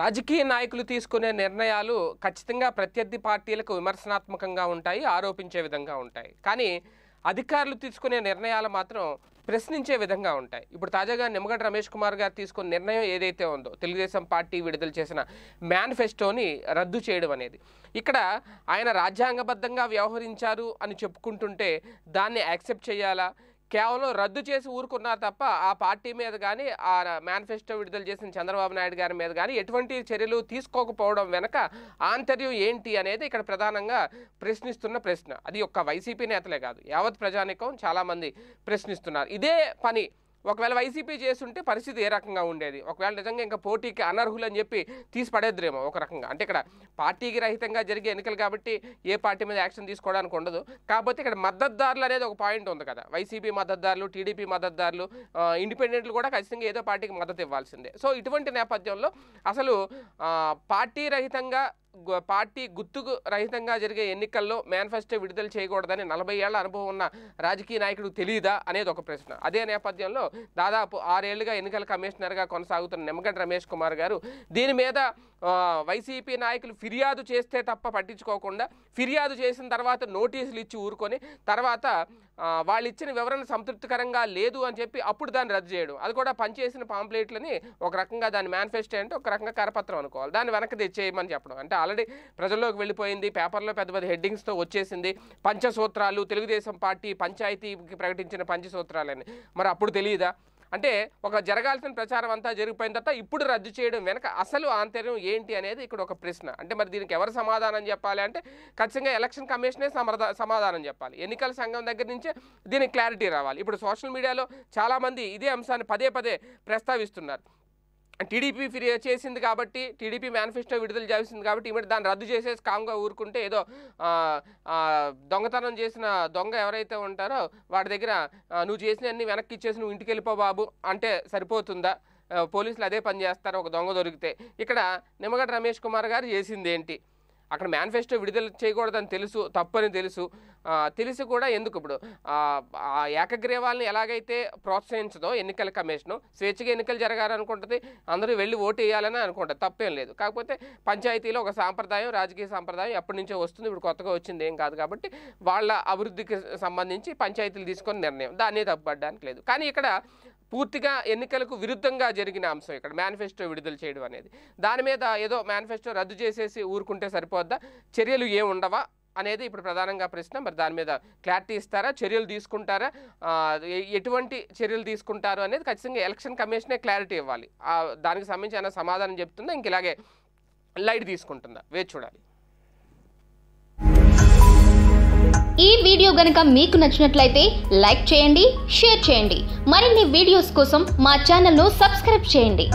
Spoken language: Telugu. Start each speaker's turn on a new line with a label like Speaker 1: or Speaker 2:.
Speaker 1: రాజకీయ నాయకులు తీసుకునే నిర్ణయాలు ఖచ్చితంగా ప్రత్యర్థి పార్టీలకు విమర్శనాత్మకంగా ఉంటాయి ఆరోపించే విధంగా ఉంటాయి కానీ అధికారులు తీసుకునే నిర్ణయాలు మాత్రం ప్రశ్నించే విధంగా ఉంటాయి ఇప్పుడు తాజాగా నిమ్మగడ్డ రమేష్ కుమార్ గారు తీసుకున్న నిర్ణయం ఏదైతే ఉందో తెలుగుదేశం పార్టీ విడుదల చేసిన మేనిఫెస్టోని రద్దు చేయడం అనేది ఇక్కడ ఆయన రాజ్యాంగబద్ధంగా వ్యవహరించారు అని చెప్పుకుంటుంటే దాన్ని యాక్సెప్ట్ చేయాలా కేవలం రద్దు చేసి ఊరుకున్నారు తప్ప ఆ పార్టీ మీద కానీ ఆ మేనిఫెస్టో విడుదల చేసిన చంద్రబాబు నాయుడు గారి మీద కానీ ఎటువంటి చర్యలు తీసుకోకపోవడం వెనక ఆంతర్యం ఏంటి అనేది ఇక్కడ ప్రధానంగా ప్రశ్నిస్తున్న ప్రశ్న అది ఒక్క వైసీపీ నేతలే కాదు యావత్ ప్రజానికం చాలామంది ప్రశ్నిస్తున్నారు ఇదే పని ఒకవేళ వైసీపీ చేస్తుంటే పరిస్థితి ఏ రకంగా ఉండేది ఒకవేళ నిజంగా ఇంకా పోటీకి అనర్హులు అని చెప్పి తీసి పడేద్దరేమో ఒక రకంగా అంటే ఇక్కడ పార్టీకి రహితంగా జరిగే ఎన్నికలు కాబట్టి ఏ పార్టీ మీద యాక్షన్ తీసుకోవడానికి ఉండదు కాకపోతే ఇక్కడ మద్దతుదారులు అనేది ఒక పాయింట్ ఉంది కదా వైసీపీ మద్దతుదారులు టీడీపీ మద్దతుదారులు ఇండిపెండెంట్లు కూడా ఖచ్చితంగా ఏదో పార్టీకి మద్దతు ఇవ్వాల్సిందే సో ఇటువంటి నేపథ్యంలో అసలు పార్టీ రహితంగా పార్టీ గుర్తుకు రహితంగా జరిగే ఎన్నికల్లో మేనిఫెస్టో విడుదల చేయకూడదని నలభై ఏళ్ల అనుభవం ఉన్న రాజకీయ నాయకుడు తెలియదా అనేది ఒక ప్రశ్న అదే నేపథ్యంలో దాదాపు ఆరేళ్లుగా ఎన్నికల కమిషనర్గా కొనసాగుతున్న నిమ్మగడ్డ రమేష్ కుమార్ గారు దీని మీద వైసీపీ నాయకులు ఫిర్యాదు చేస్తే తప్ప పట్టించుకోకుండా ఫిర్యాదు చేసిన తర్వాత నోటీసులు ఇచ్చి ఊరుకొని తర్వాత వాళ్ళు ఇచ్చిన వివరణ సంతృప్తికరంగా లేదు అని చెప్పి అప్పుడు దాన్ని రద్దు చేయడం అది కూడా పనిచేసిన పాంప్లెట్లని ఒక రకంగా దాని మేనిఫెస్టో అంటే ఒక రకంగా కరపత్రం అనుకోవాలి దాన్ని వెనక్కి తెచ్చేయమని చెప్పడం అంటే ఆల్రెడీ ప్రజల్లోకి వెళ్ళిపోయింది పేపర్లో పెద్ద పెద్ద హెడ్డింగ్స్తో వచ్చేసింది పంచసూత్రాలు తెలుగుదేశం పార్టీ పంచాయతీకి ప్రకటించిన పంచసూత్రాలని మరి అప్పుడు తెలియదా అంటే ఒక జరగాల్సిన ప్రచారం అంతా జరిగిపోయిన తర్వాత ఇప్పుడు రద్దు చేయడం వెనక అసలు ఆంతర్యం ఏంటి అనేది ఇక్కడ ఒక ప్రశ్న అంటే మరి దీనికి ఎవరు సమాధానం చెప్పాలి అంటే ఖచ్చితంగా ఎలక్షన్ కమిషనే సమాధానం చెప్పాలి ఎన్నికల సంఘం దగ్గర నుంచే దీనికి క్లారిటీ రావాలి ఇప్పుడు సోషల్ మీడియాలో చాలామంది ఇదే అంశాన్ని పదే పదే ప్రస్తావిస్తున్నారు టీడీపీ ఫిర్యా చేసింది కాబట్టి టీడీపీ మేనిఫెస్టో విడుదల చేసింది కాబట్టి ఇవి దాన్ని రద్దు చేసేసి కామ్గా ఊరుకుంటే ఏదో దొంగతనం చేసిన దొంగ ఎవరైతే ఉంటారో వాడి దగ్గర నువ్వు చేసినవన్నీ వెనక్కి ఇచ్చేసి నువ్వు ఇంటికి వెళ్ళిపో బాబు అంటే సరిపోతుందా పోలీసులు అదే పనిచేస్తారు ఒక దొంగ దొరికితే ఇక్కడ నిమ్మగడ్డ రమేష్ కుమార్ గారు చేసింది ఏంటి అక్కడ మేనిఫెస్టో విడుదల చేయకూడదని తెలుసు తప్పని తెలుసు తెలిసి కూడా ఎందుకు ఇప్పుడు ఆ ఏకగ్రీవాలను ఎలాగైతే ప్రోత్సహించదో ఎన్నికల కమిషను స్వేచ్ఛగా ఎన్నికలు జరగాలనుకుంటుంది అందరూ వెళ్ళి ఓటు వేయాలని అనుకుంటారు తప్పేం లేదు కాకపోతే పంచాయతీలో ఒక సాంప్రదాయం రాజకీయ సాంప్రదాయం ఎప్పటి నుంచో వస్తుంది ఇప్పుడు కొత్తగా వచ్చింది ఏం కాదు కాబట్టి వాళ్ళ అభివృద్ధికి సంబంధించి పంచాయతీలు తీసుకొని నిర్ణయం దాన్నే తప్పుపడడానికి లేదు కానీ ఇక్కడ పూర్తిగా ఎన్నికలకు విరుద్ధంగా జరిగిన అంశం ఇక్కడ మేనిఫెస్టో విడుదల చేయడం అనేది దాని మీద ఏదో మేనిఫెస్టో రద్దు చేసేసి ఊరుకుంటే సరిపోతుంది తీసుకోవద్దా చర్యలు ఏ ఉండవా అనేది ఇప్పుడు ప్రధానంగా ప్రశ్న మరి దాని మీద క్లారిటీ ఇస్తారా చర్యలు తీసుకుంటారా ఎటువంటి చర్యలు తీసుకుంటారు అనేది ఖచ్చితంగా ఎలక్షన్ కమిషనే క్లారిటీ ఇవ్వాలి దానికి సంబంధించి ఏమైనా సమాధానం చెప్తుందా ఇంక ఇలాగే లైట్ తీసుకుంటుందా వేచి చూడాలి ఈ వీడియో గనక మీకు నచ్చినట్లయితే లైక్ చేయండి షేర్ చేయండి మరిన్ని వీడియోస్ కోసం మా ఛానల్ను సబ్స్క్రైబ్ చేయండి